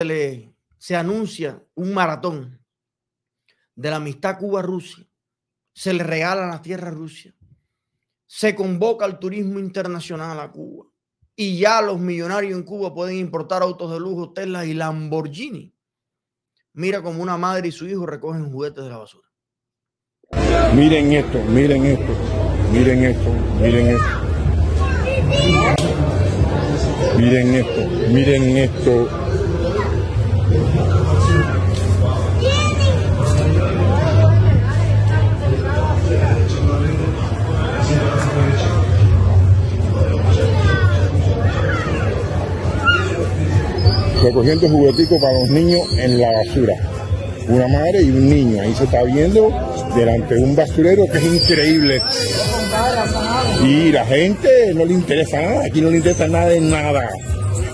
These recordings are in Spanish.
se, le, se anuncia un maratón de la amistad Cuba-Rusia, se le regala la tierra a Rusia, se convoca al turismo internacional a Cuba y ya los millonarios en Cuba pueden importar autos de lujo, Tesla y Lamborghini. Mira como una madre y su hijo recogen juguetes de la basura. Miren esto, miren esto, miren esto, miren esto. Miren esto, miren esto. recogiendo jugueticos para los niños en la basura. Una madre y un niño. Ahí se está viendo delante de un basurero que es increíble. Y la gente no le interesa nada, aquí no le interesa nada de nada.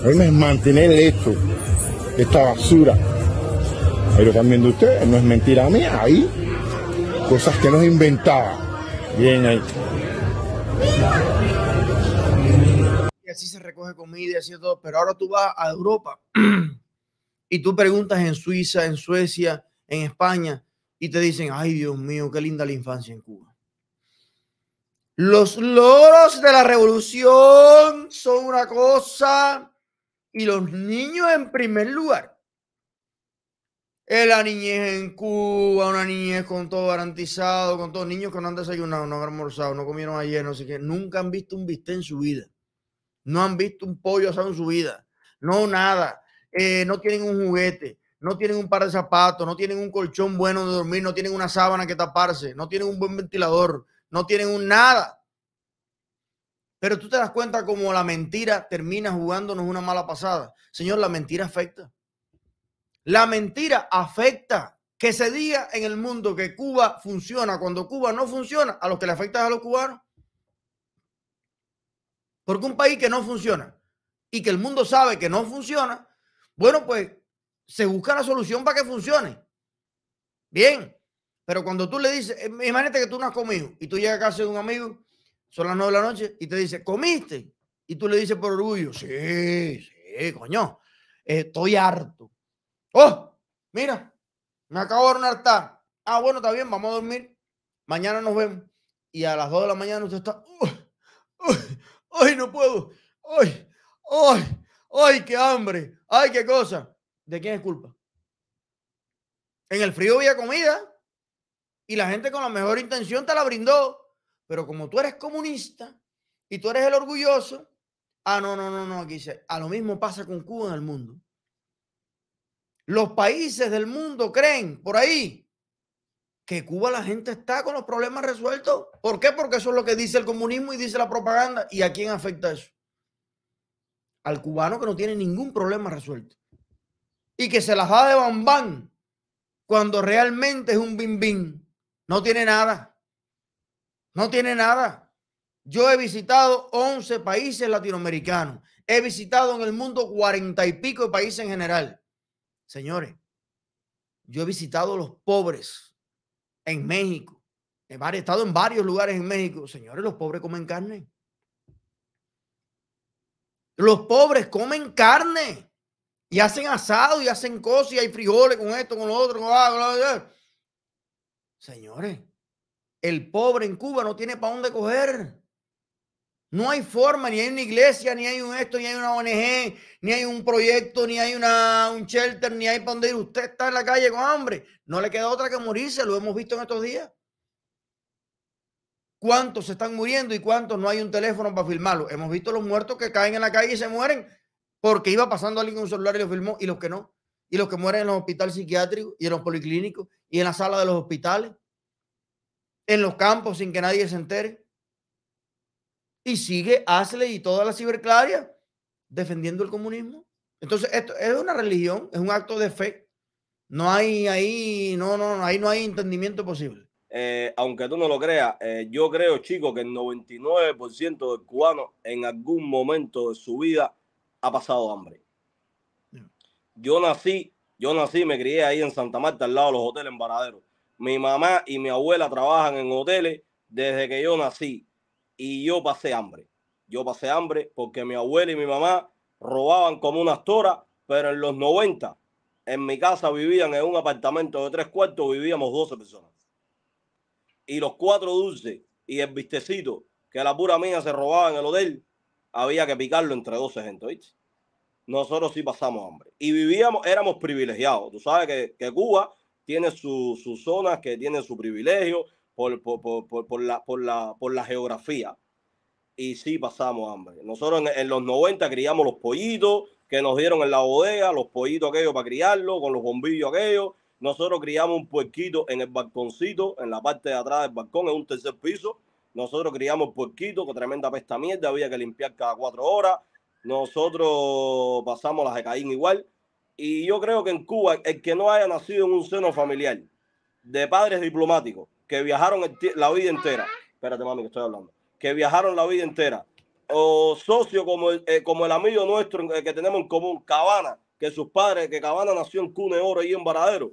Hoy es mantener esto, esta basura. Pero también de ustedes, no es mentira mía, ahí cosas que nos inventaba. Bien ahí. recoge comida, así todo, pero ahora tú vas a Europa y tú preguntas en Suiza, en Suecia, en España, y te dicen, ay Dios mío, qué linda la infancia en Cuba. Los loros de la revolución son una cosa y los niños en primer lugar. la niñez en Cuba, una niñez con todo garantizado, con todos niños que no han desayunado, no han almorzado, no comieron ayer, no sé qué, nunca han visto un bistec en su vida no han visto un pollo asado en su vida, no nada, eh, no tienen un juguete, no tienen un par de zapatos, no tienen un colchón bueno de dormir, no tienen una sábana que taparse, no tienen un buen ventilador, no tienen un nada. Pero tú te das cuenta como la mentira termina jugándonos una mala pasada. Señor, la mentira afecta. La mentira afecta. Que se diga en el mundo que Cuba funciona cuando Cuba no funciona, a los que le afecta a los cubanos. Porque un país que no funciona y que el mundo sabe que no funciona, bueno, pues se busca la solución para que funcione. Bien, pero cuando tú le dices, eh, imagínate que tú no has comido y tú llegas a casa de un amigo, son las nueve de la noche, y te dice, ¿comiste? Y tú le dices por orgullo, sí, sí, coño, estoy harto. Oh, mira, me acabo de hartar. Ah, bueno, está bien, vamos a dormir. Mañana nos vemos. Y a las dos de la mañana usted está, uh, uh, ¡Ay, no puedo! ¡Ay! ¡Ay! ¡Ay, qué hambre! ¡Ay, qué cosa! ¿De quién es culpa? En el frío había comida y la gente con la mejor intención te la brindó, pero como tú eres comunista y tú eres el orgulloso, ah, no, no, no, no, aquí dice, a lo mismo pasa con Cuba en el mundo. Los países del mundo creen por ahí que Cuba la gente está con los problemas resueltos. ¿Por qué? Porque eso es lo que dice el comunismo y dice la propaganda. ¿Y a quién afecta eso? Al cubano que no tiene ningún problema resuelto. Y que se las va de bambán cuando realmente es un bim No tiene nada. No tiene nada. Yo he visitado 11 países latinoamericanos. He visitado en el mundo cuarenta y pico de países en general. Señores, yo he visitado los pobres en México, he estado en varios lugares en México. Señores, los pobres comen carne. Los pobres comen carne y hacen asado y hacen cosas y hay frijoles con esto, con lo otro. Señores, el pobre en Cuba no tiene para dónde coger. No hay forma, ni hay una iglesia, ni hay un esto, ni hay una ONG, ni hay un proyecto, ni hay una, un shelter, ni hay para donde ir. Usted está en la calle con hambre. No le queda otra que morirse, lo hemos visto en estos días. ¿Cuántos se están muriendo y cuántos no hay un teléfono para filmarlo? Hemos visto los muertos que caen en la calle y se mueren porque iba pasando alguien con un celular y lo filmó y los que no. Y los que mueren en los hospitales psiquiátricos y en los policlínicos y en la sala de los hospitales, en los campos sin que nadie se entere y sigue Asle y toda la ciberclaria defendiendo el comunismo. Entonces, esto es una religión, es un acto de fe. No hay ahí, no, no, no, ahí no hay entendimiento posible. Eh, aunque tú no lo creas, eh, yo creo, chicos, que el 99% de cubanos en algún momento de su vida ha pasado hambre. Yo nací, yo nací, me crié ahí en Santa Marta, al lado de los hoteles en Varadero. Mi mamá y mi abuela trabajan en hoteles desde que yo nací y yo pasé hambre. Yo pasé hambre porque mi abuela y mi mamá robaban como unas toras, pero en los 90 en mi casa vivían en un apartamento de tres cuartos, vivíamos 12 personas. Y los cuatro dulces y el vistecito que la pura mía se robaba en el hotel, había que picarlo entre 12 gente, Nosotros sí pasamos hambre. Y vivíamos, éramos privilegiados. Tú sabes que, Cuba tiene sus zonas que tiene su privilegio, por, por, la, por, la, por la geografía. Y sí pasamos hambre. Nosotros en, los 90 criamos los pollitos que nos dieron en la bodega, los pollitos aquellos para criarlos, con los bombillos aquellos. Nosotros criamos un puerquito en el balconcito, en la parte de atrás del balcón, en un tercer piso. Nosotros criamos puerquito, con tremenda pesta mierda, había que limpiar cada cuatro horas. Nosotros pasamos las de Caín igual. Y yo creo que en Cuba, el que no haya nacido en un seno familiar de padres diplomáticos que viajaron la vida entera, espérate mami que estoy hablando, que viajaron la vida entera, o socio como el, eh, como el amigo nuestro eh, que tenemos en común, Cabana, que sus padres, que Cabana nació en Oro y en Varadero,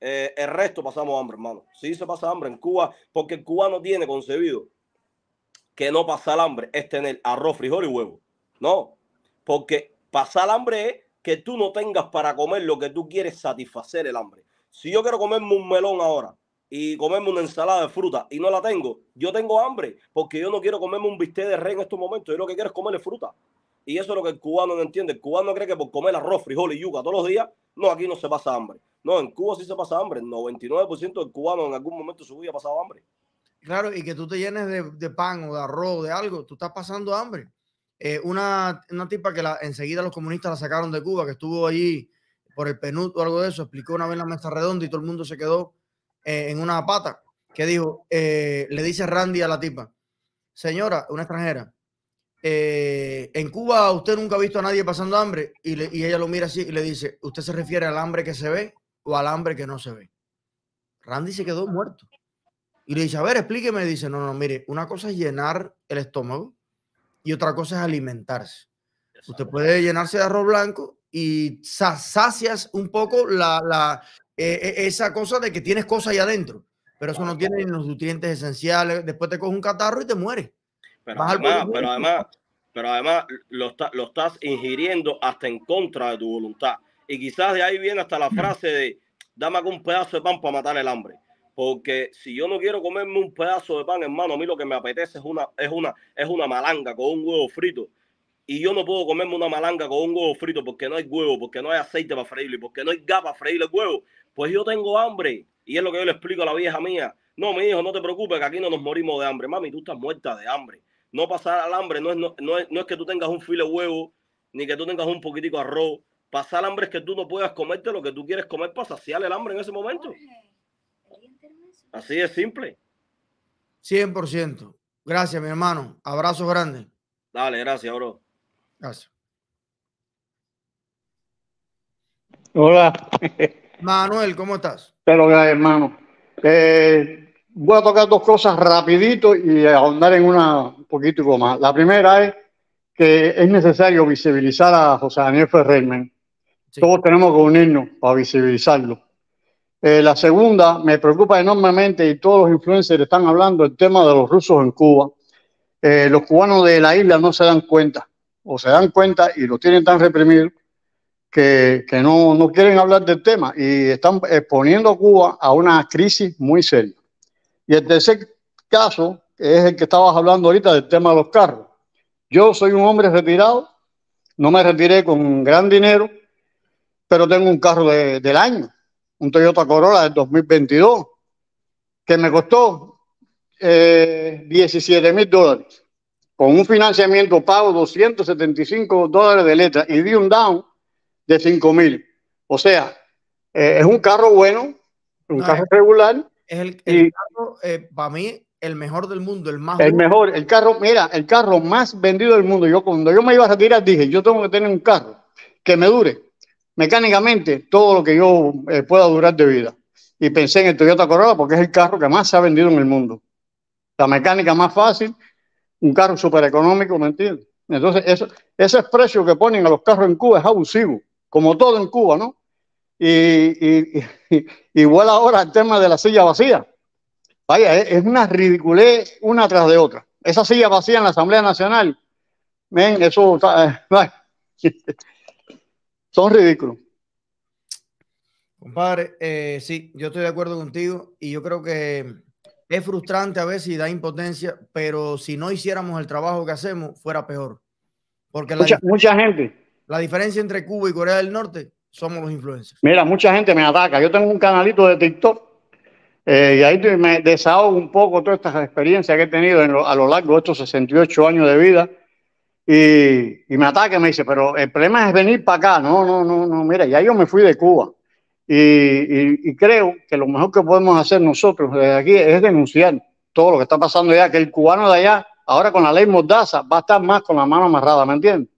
eh, el resto pasamos hambre, hermano. Sí se pasa hambre en Cuba, porque el cubano tiene concebido que no pasar hambre es tener arroz, frijol y huevo. No, porque pasar hambre es que tú no tengas para comer lo que tú quieres satisfacer el hambre. Si yo quiero comerme un melón ahora, y comerme una ensalada de fruta y no la tengo, yo tengo hambre porque yo no quiero comerme un bistec de rey en estos momentos. Yo lo que quiero es comerle fruta. Y eso es lo que el cubano no entiende. El cubano cree que por comer arroz, frijol y yuca todos los días, no, aquí no se pasa hambre. No, en Cuba sí se pasa hambre. El 99% del cubano en algún momento de su vida ha pasado hambre. Claro, y que tú te llenes de, pan o de arroz o de algo, tú estás pasando hambre. Eh, una, una, tipa que la, enseguida los comunistas la sacaron de Cuba, que estuvo allí por el penuto o algo de eso, explicó una vez en la mesa redonda y todo el mundo se quedó eh, en una pata, que dijo, eh, le dice Randy a la tipa, señora, una extranjera, eh, en Cuba usted nunca ha visto a nadie pasando hambre y, ella lo mira así y le dice, ¿usted se refiere al hambre que se ve o al hambre que no se ve? Randy se quedó muerto. Y le dice, a ver, explíqueme. dice, no, no, mire, una cosa es llenar el estómago y otra cosa es alimentarse. Usted puede llenarse de arroz blanco y sacias un poco la, la, e, e, esa cosa de que tienes cosas ahí adentro, pero eso no tiene los nutrientes esenciales. Después te coge un catarro y te mueres Pero además, pero además, pero además lo, lo estás ingiriendo hasta en contra de tu voluntad. Y quizás de ahí viene hasta la mm. frase de dame un pedazo de pan para matar el hambre. Porque si yo no quiero comerme un pedazo de pan, hermano, a mí lo que me apetece es una, es una, es una malanga con un huevo frito. Y yo no puedo comerme una malanga con un huevo frito porque no hay huevo, porque no hay aceite para freírlo, porque no hay gas para freír el huevo. Pues yo tengo hambre. Y es lo que yo le explico a la vieja mía. No, mi hijo, no te preocupes, que aquí no nos morimos de hambre. Mami, tú estás muerta de hambre. No pasar al hambre no es, no, es, que tú tengas un filo de huevo, ni que tú tengas un poquitico de arroz. Pasar hambre es que tú no puedas comerte lo que tú quieres comer para saciar el hambre en ese momento. Así es simple. 100%. Gracias, mi hermano. Abrazo grande. Dale, gracias, bro. Gracias. Hola. Manuel, ¿cómo estás? Pero eh, hermano. Eh, voy a tocar dos cosas rapidito y ahondar en una un poquito más. La primera es que es necesario visibilizar a José Daniel Ferrer. Todos tenemos que unirnos para visibilizarlo. Eh, la segunda, me preocupa enormemente y todos los influencers están hablando el tema de los rusos en Cuba. los cubanos de la isla no se dan cuenta o se dan cuenta y lo tienen tan reprimido que, no, no, quieren hablar del tema y están exponiendo a Cuba a una crisis muy seria. Y el tercer caso es el que estabas hablando ahorita del tema de los carros. Yo soy un hombre retirado, no me retiré con gran dinero, pero tengo un carro del año, un Toyota Corolla del 2022, que me costó 17 eh, mil dólares, con un financiamiento pago 275 dólares de letra y di un down de 5.000, mil. O sea, eh, es un carro bueno, un carro regular. Es el, carro, eh, para mí, el mejor del mundo, el más. El mejor, el carro, mira, el carro más vendido del mundo. Yo cuando yo me iba a retirar dije, yo tengo que tener un carro que me dure mecánicamente todo lo que yo eh, pueda durar de vida. Y pensé en el Toyota Corolla porque es el carro que más se ha vendido en el mundo. La mecánica más fácil, un carro súper económico, ¿me entiendes? Entonces, eso, ese precio que ponen a los carros en Cuba es abusivo como todo en Cuba, ¿no? Y, igual ahora el tema de la silla vacía. Vaya, es una ridiculez una tras de otra. Esa silla vacía en la Asamblea Nacional, ven, eso eh, son ridículos. Compadre, eh, sí, yo estoy de acuerdo contigo y yo creo que es frustrante a veces y da impotencia, pero si no hiciéramos el trabajo que hacemos, fuera peor. Porque la mucha gente, la diferencia entre Cuba y Corea del Norte somos los influencers. Mira, mucha gente me ataca. Yo tengo un canalito de TikTok eh, y ahí me desahogo un poco todas estas experiencias que he tenido a lo largo de estos 68 años de vida. Y, me ataca, y me dice, pero el problema es venir para acá. No, no, no, no, mira, ya yo me fui de Cuba. Y, y, creo que lo mejor que podemos hacer nosotros desde aquí es denunciar todo lo que está pasando ya, que el cubano de allá, ahora con la ley Mordaza, va a estar más con la mano amarrada, ¿me entiendes?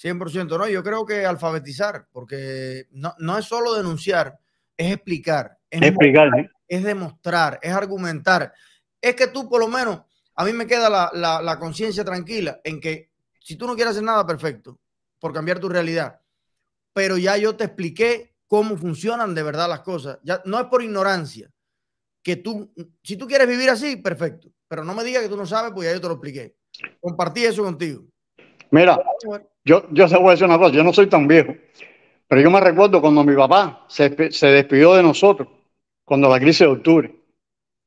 100%, no, yo creo que alfabetizar, porque no, no es solo denunciar, es explicar. Es, explicar, es demostrar, es argumentar. Es que tú, por lo menos, a mí me queda la, la, conciencia tranquila en que si tú no quieres hacer nada, perfecto, por cambiar tu realidad. Pero ya yo te expliqué cómo funcionan de verdad las cosas. Ya, no es por ignorancia. Que tú, si tú quieres vivir así, perfecto. Pero no me digas que tú no sabes, pues ya yo te lo expliqué. Compartí eso contigo. Mira, yo, yo se voy a decir una cosa, yo no soy tan viejo, pero yo me recuerdo cuando mi papá se, despidió de nosotros, cuando la crisis de octubre,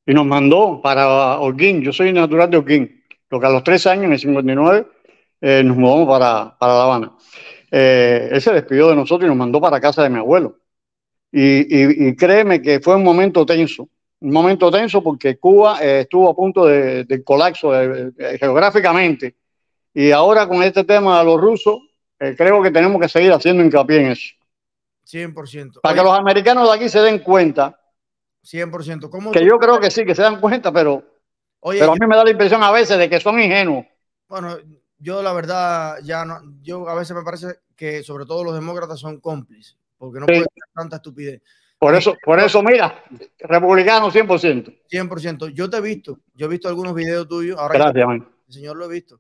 y nos mandó para Holguín, yo soy natural de Holguín, lo a los tres años, en el 59, eh, nos mudamos para, para La Habana. Eh, él se despidió de nosotros y nos mandó para casa de mi abuelo. Y, y, y créeme que fue un momento tenso, un momento tenso porque Cuba eh, estuvo a punto de, colapso geográficamente y ahora con este tema de los rusos, eh, creo que tenemos que seguir haciendo hincapié en eso. 100%. Para que los americanos de aquí se den cuenta. 100%. que yo creo que sí, que se dan cuenta, pero, a mí me da la impresión a veces de que son ingenuos. Bueno, yo la verdad, ya no, yo a veces me parece que sobre todo los demócratas son cómplices, porque no pueden tener tanta estupidez. Por eso, por eso, mira, republicano 100%. 100%. Yo te he visto, yo he visto algunos videos tuyos. Ahora Gracias, El señor lo he visto.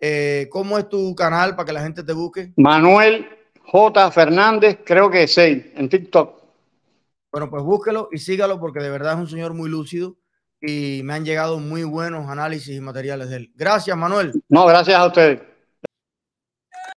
Eh, ¿Cómo es tu canal para que la gente te busque? Manuel J. Fernández, creo que es 6, en TikTok. Bueno, pues búsquelo y sígalo porque de verdad es un señor muy lúcido y me han llegado muy buenos análisis y materiales de él. Gracias, Manuel. No, gracias a ustedes.